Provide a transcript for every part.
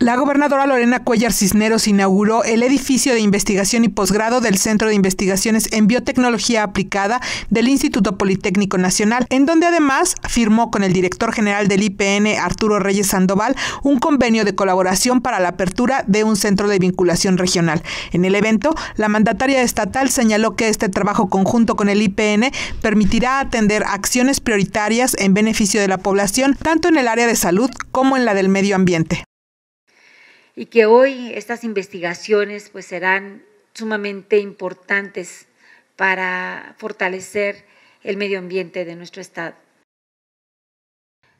La gobernadora Lorena Cuellar Cisneros inauguró el edificio de investigación y posgrado del Centro de Investigaciones en Biotecnología Aplicada del Instituto Politécnico Nacional, en donde además firmó con el director general del IPN, Arturo Reyes Sandoval, un convenio de colaboración para la apertura de un centro de vinculación regional. En el evento, la mandataria estatal señaló que este trabajo conjunto con el IPN permitirá atender acciones prioritarias en beneficio de la población, tanto en el área de salud como en la del medio ambiente y que hoy estas investigaciones pues serán sumamente importantes para fortalecer el medio ambiente de nuestro Estado.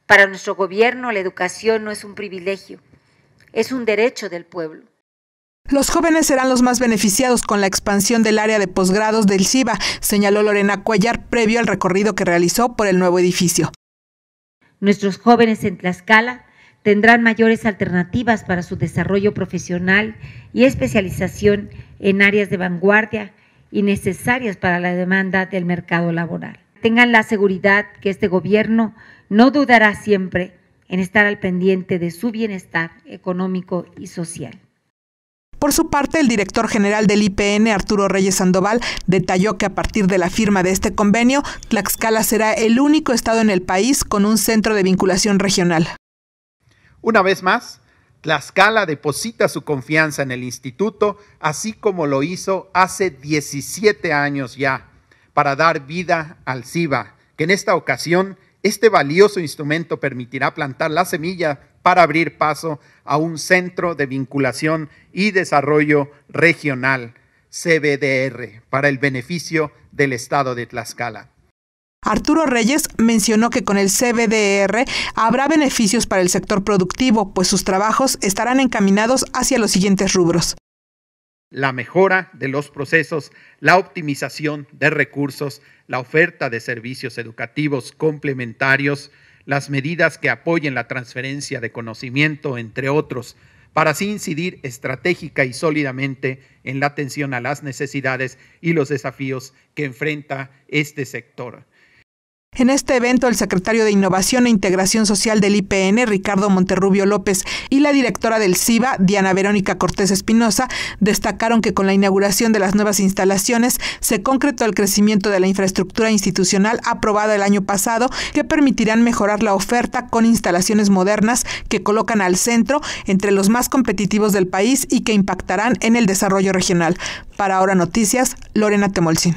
Para nuestro gobierno la educación no es un privilegio, es un derecho del pueblo. Los jóvenes serán los más beneficiados con la expansión del área de posgrados del CIBA, señaló Lorena Cuellar previo al recorrido que realizó por el nuevo edificio. Nuestros jóvenes en Tlaxcala tendrán mayores alternativas para su desarrollo profesional y especialización en áreas de vanguardia y necesarias para la demanda del mercado laboral. Tengan la seguridad que este gobierno no dudará siempre en estar al pendiente de su bienestar económico y social. Por su parte, el director general del IPN, Arturo Reyes Sandoval, detalló que a partir de la firma de este convenio, Tlaxcala será el único estado en el país con un centro de vinculación regional. Una vez más, Tlaxcala deposita su confianza en el instituto, así como lo hizo hace 17 años ya, para dar vida al CIBA, que en esta ocasión este valioso instrumento permitirá plantar la semilla para abrir paso a un centro de vinculación y desarrollo regional, CBDR, para el beneficio del Estado de Tlaxcala. Arturo Reyes mencionó que con el CBDR habrá beneficios para el sector productivo, pues sus trabajos estarán encaminados hacia los siguientes rubros. La mejora de los procesos, la optimización de recursos, la oferta de servicios educativos complementarios, las medidas que apoyen la transferencia de conocimiento, entre otros, para así incidir estratégica y sólidamente en la atención a las necesidades y los desafíos que enfrenta este sector. En este evento, el secretario de Innovación e Integración Social del IPN, Ricardo Monterrubio López, y la directora del CIBA, Diana Verónica Cortés Espinosa, destacaron que con la inauguración de las nuevas instalaciones se concretó el crecimiento de la infraestructura institucional aprobada el año pasado, que permitirán mejorar la oferta con instalaciones modernas que colocan al centro entre los más competitivos del país y que impactarán en el desarrollo regional. Para Ahora Noticias, Lorena Temolcin.